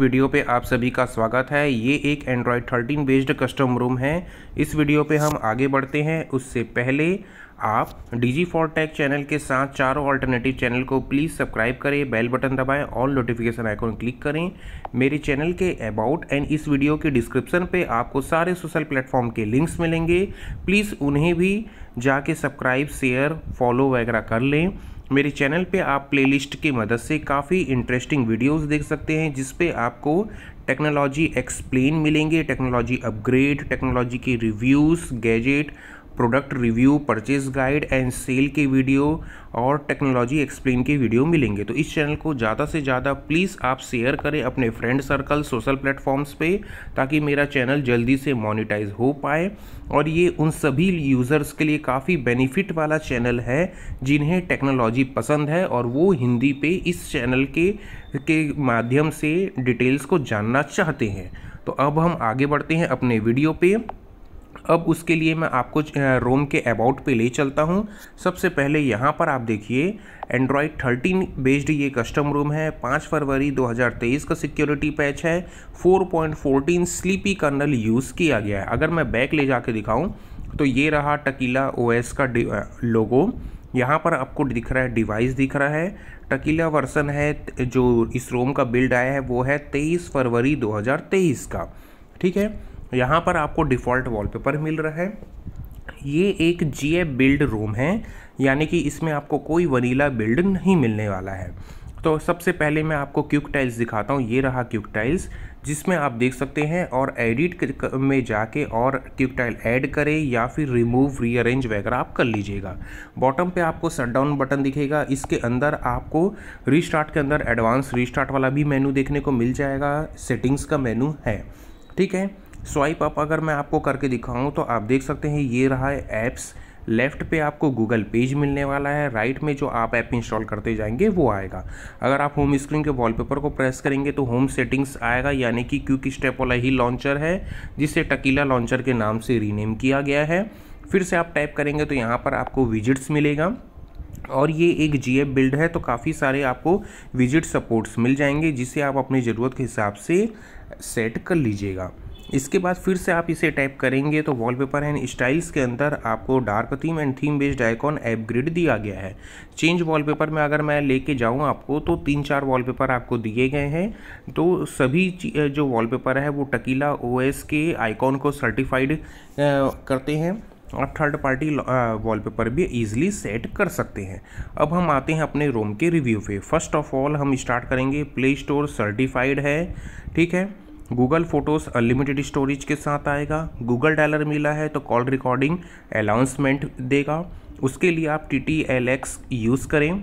video पे आप सभी का स्वागत है ये एक एंड्रॉयड 13 बेस्ड कस्टम रूम है इस वीडियो पे हम आगे बढ़ते हैं उससे पहले आप डीजी फॉर टेक चैनल के साथ चारों ऑल्टरनेटिव चैनल को प्लीज़ सब्सक्राइब करें बेल बटन दबाएं ऑल नोटिफिकेशन आइकॉन क्लिक करें मेरे चैनल के अबाउट एंड इस वीडियो के डिस्क्रिप्शन पे आपको सारे सोशल प्लेटफॉर्म के लिंक्स मिलेंगे प्लीज़ उन्हें भी जाके सब्सक्राइब शेयर फॉलो वगैरह कर लें मेरे चैनल पे आप प्लेलिस्ट की मदद से काफ़ी इंटरेस्टिंग वीडियोस देख सकते हैं जिस पे आपको टेक्नोलॉजी एक्सप्लेन मिलेंगे टेक्नोलॉजी अपग्रेड टेक्नोलॉजी के reviews gadget product review purchase guide and sale के वीडियो और टेक्नोलॉजी एक्सप्लेन के वीडियो मिलेंगे तो इस चैनल को ज़्यादा से ज़्यादा प्लीज़ आप शेयर करें अपने फ्रेंड सर्कल सोशल प्लेटफॉर्म्स पे ताकि मेरा चैनल जल्दी से मोनिटाइज हो पाए और ये उन सभी यूज़र्स के लिए काफ़ी बेनिफिट वाला चैनल है जिन्हें टेक्नोलॉजी पसंद है और वो हिंदी पे इस चैनल के के माध्यम से डिटेल्स को जानना चाहते हैं तो अब हम आगे बढ़ते हैं अपने वीडियो पे अब उसके लिए मैं आपको रोम के अबाउट पे ले चलता हूँ सबसे पहले यहाँ पर आप देखिए एंड्रॉयड 13 बेस्ड ये कस्टम रोम है 5 फरवरी 2023 का सिक्योरिटी पैच है 4.14 स्लीपी कर्नल यूज़ किया गया है अगर मैं बैक ले जा दिखाऊँ तो ये रहा टकीला ओ का लोगो यहाँ पर आपको दिख रहा है डिवाइस दिख रहा है टकीला वर्सन है जो इस रोम का बिल्ड आया है वो है 23 फरवरी 2023 का ठीक है यहाँ पर आपको डिफ़ॉल्ट वॉलपेपर मिल रहा है ये एक जी बिल्ड रूम है यानी कि इसमें आपको कोई वनीला बिल्ड नहीं मिलने वाला है तो सबसे पहले मैं आपको क्यूक टाइल्स दिखाता हूँ ये रहा क्यूक टाइल्स जिसमें आप देख सकते हैं और एडिट में जाके और क्यूक टाइल ऐड करें या फिर रिमूव रीअरेंज वगैरह आप कर लीजिएगा बॉटम पे आपको सट डाउन बटन दिखेगा इसके अंदर आपको रीस्टार्ट के अंदर एडवांस रीस्टार्ट वाला भी मेनू देखने को मिल जाएगा सेटिंग्स का मेनू है ठीक है स्वाइप अप अगर मैं आपको करके दिखाऊँ तो आप देख सकते हैं ये रहा है ऐप्स लेफ़्ट पे आपको गूगल पेज मिलने वाला है राइट में जो आप ऐप इंस्टॉल करते जाएंगे वो आएगा अगर आप होम स्क्रीन के वॉलपेपर को प्रेस करेंगे तो होम सेटिंग्स आएगा यानी कि क्यूक स्टेप वाला ही लॉन्चर है जिसे टकीला लॉन्चर के नाम से रीनेम किया गया है फिर से आप टाइप करेंगे तो यहाँ पर आपको विजिट्स मिलेगा और ये एक जी एप बिल्ड है तो काफ़ी सारे आपको विजिट सपोर्ट्स मिल जाएंगे जिसे आप अपनी ज़रूरत के हिसाब से सेट कर लीजिएगा इसके बाद फिर से आप इसे टाइप करेंगे तो वॉलपेपर एंड स्टाइल्स के अंदर आपको dark theme and theme based icon grid दिया गया है चेंज वॉलपेपर में अगर मैं लेके जाऊँ आपको तो तीन चार वॉलपेपर आपको दिए गए हैं तो सभी जो वॉलपेपर है वो टकीला ओएस के आइकॉन को सर्टिफाइड करते हैं आप थर्ड पार्टी वॉलपेपर भी ईजिली सेट कर सकते हैं अब हम आते हैं अपने रोम के रिव्यू पे फर्स्ट ऑफ ऑल हम स्टार्ट करेंगे प्ले स्टोर सर्टिफाइड है ठीक है गूगल फ़ोटोज़ अनलिमिटेड स्टोरेज के साथ आएगा गूगल डॉलर मिला है तो कॉल रिकॉर्डिंग अलाउंसमेंट देगा उसके लिए आप T T L X use करें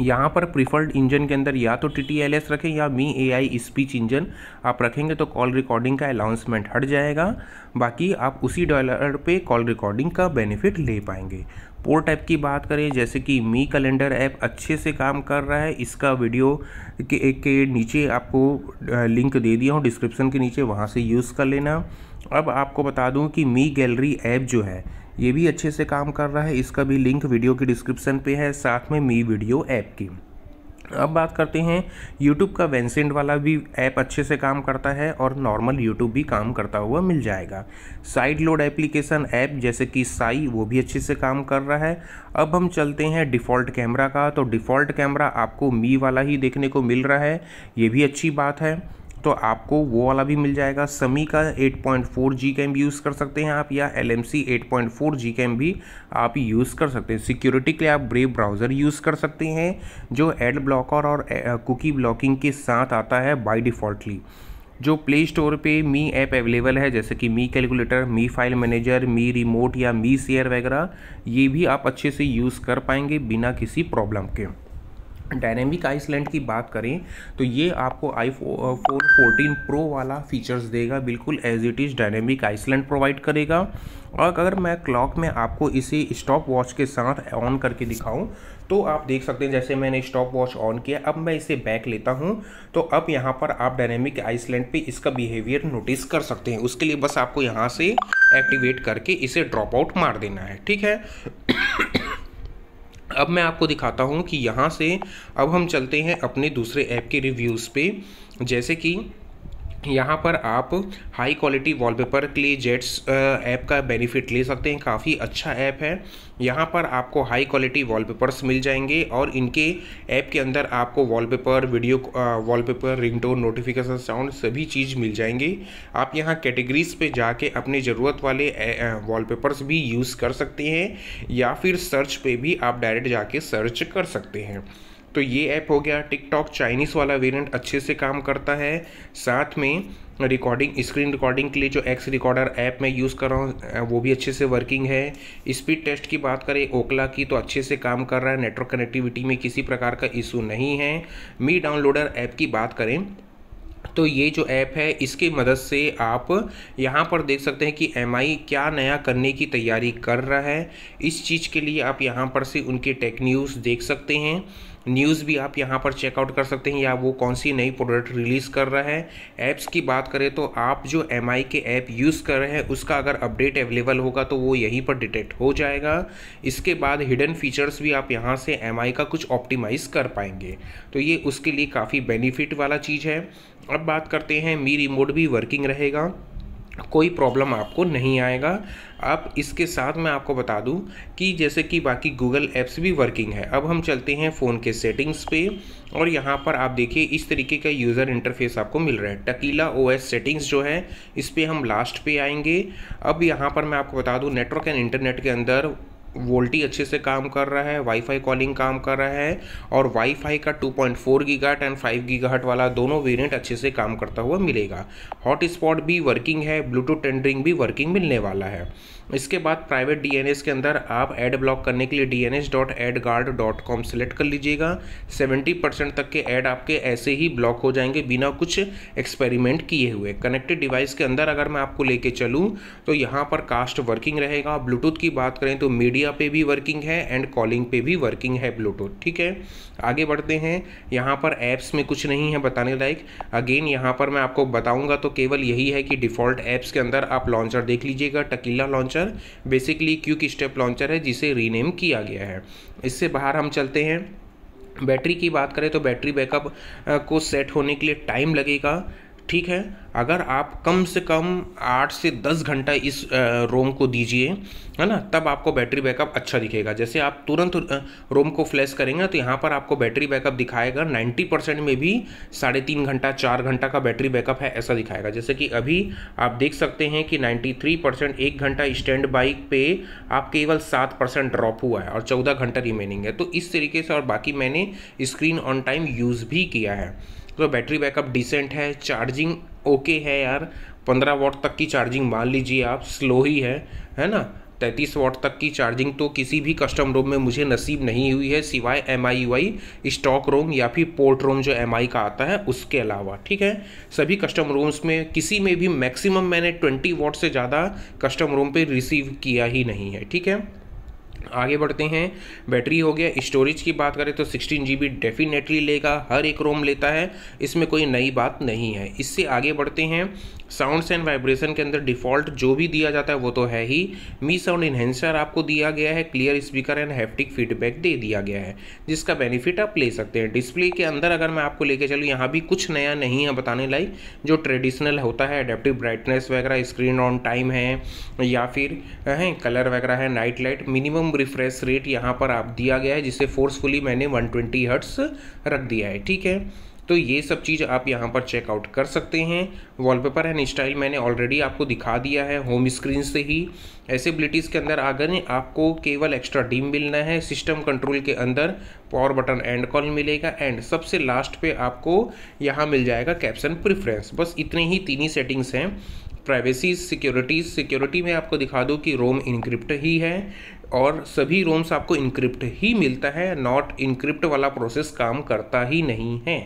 यहाँ पर प्रीफर्ड इंजन के अंदर या तो टी टी एल एस रखें या मी ए आई स्पीच इंजन आप रखेंगे तो कॉल रिकॉर्डिंग का अलाउंसमेंट हट जाएगा बाकी आप उसी डॉलर पे कॉल रिकॉर्डिंग का बेनिफिट ले पाएंगे पोर्ट ऐप की बात करें जैसे कि मी कैलेंडर ऐप अच्छे से काम कर रहा है इसका वीडियो के, के नीचे आपको लिंक दे दिया हूँ डिस्क्रिप्शन के नीचे वहाँ से यूज़ कर लेना अब आपको बता दूँ कि मी गैलरी ऐप जो है ये भी अच्छे से काम कर रहा है इसका भी लिंक वीडियो के डिस्क्रिप्शन पे है साथ में मी वीडियो ऐप की अब बात करते हैं YouTube का वेंसेंट वाला भी ऐप अच्छे से काम करता है और नॉर्मल YouTube भी काम करता हुआ मिल जाएगा साइड लोड एप्लीकेशन ऐप जैसे कि साई वो भी अच्छे से काम कर रहा है अब हम चलते हैं डिफ़ॉल्ट कैमरा का तो डिफ़ॉल्ट कैमरा आपको मी वाला ही देखने को मिल रहा है ये भी अच्छी बात है तो आपको वो वाला भी मिल जाएगा समी का 8.4 जी कैम यूज़ कर सकते हैं आप या L M C eight point four G cam भी आप यूज़ कर सकते हैं सिक्योरिटी के लिए आप ब्रेव ब्राउज़र यूज़ कर सकते हैं जो एड ब्लॉकर और कुकी ब्लॉकिंग के साथ आता है बाई डिफ़ॉल्टली जो प्ले स्टोर पे मी ऐप अवेलेबल है जैसे कि Mi calculator Mi file manager Mi remote या मी शेयर वगैरह ये भी आप अच्छे से यूज़ कर पाएंगे बिना किसी प्रॉब्लम के डायनेमिक आइसलैंड की बात करें तो ये आपको आई फोन फोर्टीन प्रो वाला फीचर्स देगा बिल्कुल as it is dynamic island provide करेगा और अगर मैं क्लॉक में आपको इसी स्टॉप वॉच के साथ ऑन करके दिखाऊं तो आप देख सकते हैं जैसे मैंने स्टॉप वॉच ऑन किया अब मैं इसे बैक लेता हूं तो अब यहां पर आप डायनेमिक आइसलैंड पे इसका बिहेवियर नोटिस कर सकते हैं उसके लिए बस आपको यहां से एक्टिवेट करके इसे ड्रॉप आउट मार देना है ठीक है अब मैं आपको दिखाता हूँ कि यहाँ से अब हम चलते हैं अपने दूसरे ऐप के रिव्यूज़ पे जैसे कि यहाँ पर आप हाई क्वालिटी वॉलपेपर के लिए जेट्स ऐप का बेनिफिट ले सकते हैं काफ़ी अच्छा ऐप है यहाँ पर आपको हाई क्वालिटी वॉलपेपर्स मिल जाएंगे और इनके ऐप के अंदर आपको wallpaper video wallpaper ringtone notification sound सभी चीज़ मिल जाएंगी आप यहाँ कैटेगरीज पे जाके अपने ज़रूरत वाले वॉलपेपर्स भी यूज़ कर सकते हैं या फिर सर्च पे भी आप डायरेक्ट जाके सर्च कर सकते हैं तो ये ऐप हो गया टिकटॉक चाइनीस वाला वेरिएंट अच्छे से काम करता है साथ में रिकॉर्डिंग स्क्रीन रिकॉर्डिंग के लिए जो एक्स रिकॉर्डर ऐप मैं यूज़ कर रहा हूँ वो भी अच्छे से वर्किंग है स्पीड टेस्ट की बात करें ओकला की तो अच्छे से काम कर रहा है नेटवर्क कनेक्टिविटी में किसी प्रकार का इशू नहीं है मी डाउनलोडर ऐप की बात करें तो ये जो ऐप है इसके मदद से आप यहाँ पर देख सकते हैं कि एम क्या नया करने की तैयारी कर रहा है इस चीज़ के लिए आप यहाँ पर से उनके टेक न्यूज़ देख सकते हैं न्यूज़ भी आप यहाँ पर चेकआउट कर सकते हैं या वो कौन सी नई प्रोडक्ट रिलीज़ कर रहा है ऐप्स की बात करें तो आप जो एम के ऐप यूज़ कर रहे हैं उसका अगर अपडेट अवेलेबल होगा तो वो यहीं पर डिटेक्ट हो जाएगा इसके बाद हिडन फीचर्स भी आप यहाँ से एम का कुछ ऑप्टिमाइज़ कर पाएंगे तो ये उसके लिए काफ़ी बेनिफिट वाला चीज़ है अब बात करते हैं मी रिमोट भी वर्किंग रहेगा कोई प्रॉब्लम आपको नहीं आएगा अब इसके साथ मैं आपको बता दूं कि जैसे कि बाकी गूगल ऐप्स भी वर्किंग है अब हम चलते हैं फ़ोन के सेटिंग्स पे और यहाँ पर आप देखिए इस तरीके का यूज़र इंटरफेस आपको मिल रहा है टकीला ओएस सेटिंग्स जो है इस पर हम लास्ट पे आएंगे अब यहाँ पर मैं आपको बता दूँ नेटवर्क एंड इंटरनेट के अंदर वोल्टी अच्छे से काम कर रहा है वाईफाई कॉलिंग काम कर रहा है और वाईफाई का 2.4 पॉइंट एंड 5 गीगाहट वाला दोनों वेरिएंट अच्छे से काम करता हुआ मिलेगा हॉटस्पॉट भी वर्किंग है ब्लूटूथ टेंडरिंग भी वर्किंग मिलने वाला है इसके बाद प्राइवेट डीएनएस के अंदर आप एड ब्लॉक करने के लिए D N S dot AdGuard dot com select कर लीजिएगा सेवेंटी परसेंट तक के ऐड आपके ऐसे ही ब्लॉक हो जाएंगे बिना कुछ एक्सपेरिमेंट किए हुए कनेक्टेड डिवाइस के अंदर अगर मैं आपको लेके चलूँ तो यहाँ पर कास्ट वर्किंग रहेगा ब्लूटूथ की बात करें तो मीडिया मीडिया पे भी वर्किंग है एंड कॉलिंग पे भी वर्किंग है ब्लूटूथ ठीक है आगे बढ़ते हैं यहाँ पर ऐप्स में कुछ नहीं है बताने लायक अगेन यहाँ पर मैं आपको बताऊँगा तो केवल यही है कि डिफ़ॉल्ट ऐप्स के अंदर आप लॉन्चर देख लीजिएगा Tequila launcher basically Quickstep launcher है जिसे रीनेम किया गया है इससे बाहर हम चलते हैं बैटरी की बात करें तो बैटरी बैकअप को सेट होने के लिए टाइम लगेगा ठीक है अगर आप कम से कम आठ से दस घंटा इस रोम को दीजिए है ना तब आपको बैटरी बैकअप अच्छा दिखेगा जैसे आप तुरंत रोम को फ्लैश करेंगे तो यहाँ पर आपको बैटरी बैकअप दिखाएगा नाइन्टी परसेंट में भी साढ़े तीन घंटा चार घंटा का बैटरी बैकअप है ऐसा दिखाएगा जैसे कि अभी आप देख सकते हैं कि नाइन्टी थ्री परसेंट एक घंटा स्टैंड बाइक पे आप केवल सात परसेंट ड्रॉप हुआ है और चौदह घंटा रिमेनिंग है तो इस तरीके से और बाकी मैंने स्क्रीन ऑन टाइम यूज़ भी किया है तो बैटरी बैकअप डिसेंट है चार्जिंग ओके है यार पंद्रह वॉट तक की चार्जिंग मान लीजिए आप स्लो ही है है ना तैंतीस वाट तक की चार्जिंग तो किसी भी कस्टम रोम में मुझे नसीब नहीं हुई है सिवाय M I Y stock ROM या फिर पोर्ट रोम जो एम आई का आता है उसके अलावा ठीक है सभी कस्टम रोम्स में किसी में भी मैक्सिमम मैंने ट्वेंटी वाट से ज़्यादा कस्टम रोम पे रिसीव किया ही नहीं है ठीक है आगे बढ़ते हैं बैटरी हो गया स्टोरेज की बात करें तो सिक्सटीन जी बी डेफिनेटली लेगा हर एक रोम लेता है इसमें कोई नई बात नहीं है इससे आगे बढ़ते हैं साउंड्स एंड वाइब्रेशन के अंदर डिफ़ॉल्ट जो भी दिया जाता है वो तो है ही मी साउंड इन्हेंसर आपको दिया गया है clear speaker and haptic feedback दे दिया गया है जिसका बेनिफिट आप ले सकते हैं डिस्प्ले के अंदर अगर मैं आपको लेके चलूँ यहाँ भी कुछ नया नहीं है बताने लायक जो ट्रेडिशनल होता है अडेप्टिव ब्राइटनेस वगैरह स्क्रीन ऑन टाइम है या फिर है कलर वगैरह है night light minimum refresh rate यहाँ पर आप दिया गया है जिसे फोर्सफुली मैंने 120 ट्वेंटी हर्ट्स रख दिया है ठीक है तो ये सब चीज़ आप यहाँ पर चेकआउट कर सकते हैं वॉलपेपर एंड स्टाइल मैंने ऑलरेडी आपको दिखा दिया है होम स्क्रीन से ही एसेबिलिटीज़ के अंदर अगर आपको केवल एक्स्ट्रा डीम मिलना है सिस्टम कंट्रोल के अंदर पावर बटन एंड कॉल मिलेगा एंड सबसे लास्ट पे आपको यहाँ मिल जाएगा कैप्शन प्रिफ्रेंस बस इतने ही तीन ही सेटिंग्स हैं प्राइवेसी सिक्योरिटीज सिक्योरिटी में आपको दिखा दूँ कि रोम इनक्रिप्ट ही है और सभी रोम्स आपको इनक्रिप्ट ही मिलता है नॉट इनक्रिप्ट वाला प्रोसेस काम करता ही नहीं है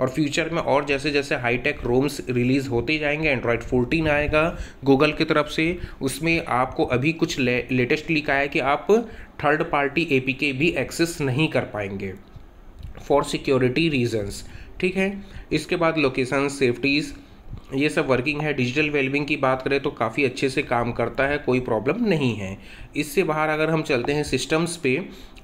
और फ्यूचर में और जैसे जैसे हाईटेक रोम्स रिलीज़ होते जाएंगे एंड्रॉयड 14 आएगा गूगल की तरफ से उसमें आपको अभी कुछ ले, लेटेस्ट लीक आया कि आप थर्ड पार्टी एपीके भी एक्सेस नहीं कर पाएंगे फॉर सिक्योरिटी रीजन्स ठीक है इसके बाद लोकेशन सेफ्टीज़ ये सब वर्किंग है डिजिटल वेलबिंग की बात करें तो काफ़ी अच्छे से काम करता है कोई प्रॉब्लम नहीं है इससे बाहर अगर हम चलते हैं सिस्टम्स पे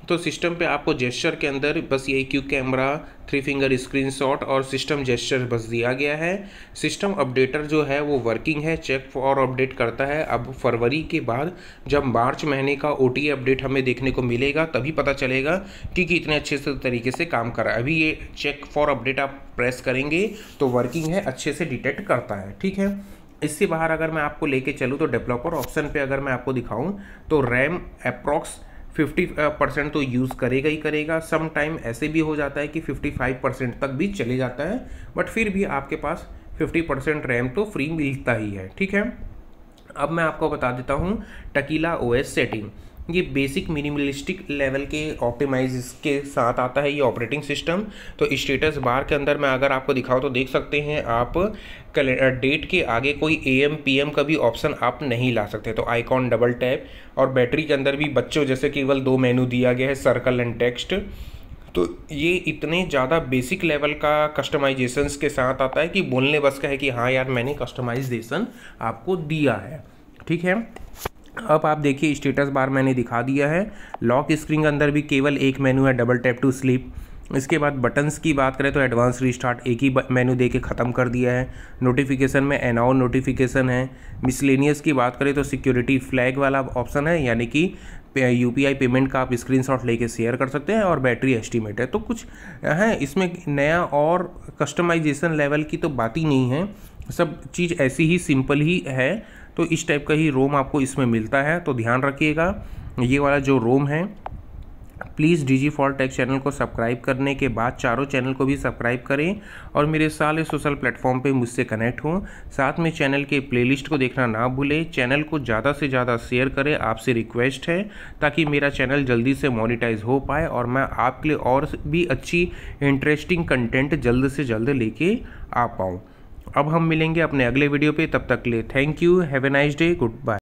तो सिस्टम पे आपको जेस्चर के अंदर बस यही Q camera three finger screenshot और सिस्टम जेस्चर बस दिया गया है सिस्टम अपडेटर जो है वो वर्किंग है चेक फॉर अपडेट करता है अब फरवरी के बाद जब मार्च महीने का ओ अपडेट हमें देखने को मिलेगा तभी पता चलेगा कि कितने अच्छे से तरीके से काम कर रहा है अभी ये चेक फॉर अपडेट आप प्रेस करेंगे तो वर्किंग है अच्छे से डिटेक्ट करता है ठीक है इससे बाहर अगर मैं आपको लेके चलूँ तो डेवलपर ऑप्शन पे अगर मैं आपको दिखाऊं तो RAM approx fifty percent uh, तो यूज़ करेगा ही करेगा सम टाइम ऐसे भी हो जाता है कि फिफ्टी फाइव परसेंट तक भी चले जाता है बट फिर भी आपके पास फिफ्टी परसेंट रैम तो फ्री मिलता ही है ठीक है अब मैं आपको बता देता हूँ टकीला ओएस सेटिंग ये बेसिक मिनिमलिस्टिक लेवल के ऑप्टिमाइज के साथ आता है ये ऑपरेटिंग सिस्टम तो स्टेटस बार के अंदर मैं अगर आपको दिखाऊँ तो देख सकते हैं आप डेट के आगे कोई ए एम पी एम का भी ऑप्शन आप नहीं ला सकते तो आइकॉन डबल टैप और बैटरी के अंदर भी बच्चों जैसे केवल दो मेनू दिया गया है सर्कल एंड टेक्स्ट तो ये इतने ज़्यादा बेसिक लेवल का कस्टमाइजेशंस के साथ आता है कि बोलने बस का है कि हाँ यार मैंने कस्टमाइजेशन आपको दिया है ठीक है अब आप देखिए स्टेटस बार मैंने दिखा दिया है लॉक स्क्रीन के अंदर भी केवल एक मेनू है डबल टैप टू स्लीप इसके बाद बटन्स की बात करें तो एडवांस रीस्टार्ट एक ही मेनू दे के ख़त्म कर दिया है नोटिफिकेशन में एनाओ नोटिफिकेशन है मिसलेनियस की बात करें तो सिक्योरिटी फ्लैग वाला ऑप्शन है यानी कि यू पी आई पेमेंट का आप स्क्रीन शॉट लेके शेयर कर सकते हैं और बैटरी एस्टिमेट है तो कुछ है इसमें नया और कस्टमाइजेशन लेवल की तो बात ही नहीं है सब चीज़ ऐसी ही सिंपल ही है तो इस टाइप का ही रोम आपको इसमें मिलता है तो ध्यान रखिएगा ये वाला जो रोम है please D G for tech channel को सब्सक्राइब करने के बाद चारों चैनल को भी सब्सक्राइब करें और मेरे सारे सोशल प्लेटफॉर्म पे मुझसे कनेक्ट हों साथ में चैनल के प्लेलिस्ट को देखना ना भूलें चैनल को ज़्यादा से ज़्यादा शेयर करें आपसे रिक्वेस्ट है ताकि मेरा चैनल जल्दी से मोनिटाइज हो पाए और मैं आपके लिए और भी अच्छी इंटरेस्टिंग कंटेंट जल्द से जल्द लेके आ पाऊँ अब हम मिलेंगे अपने अगले वीडियो पे तब तक ले thank you have a nice day good bye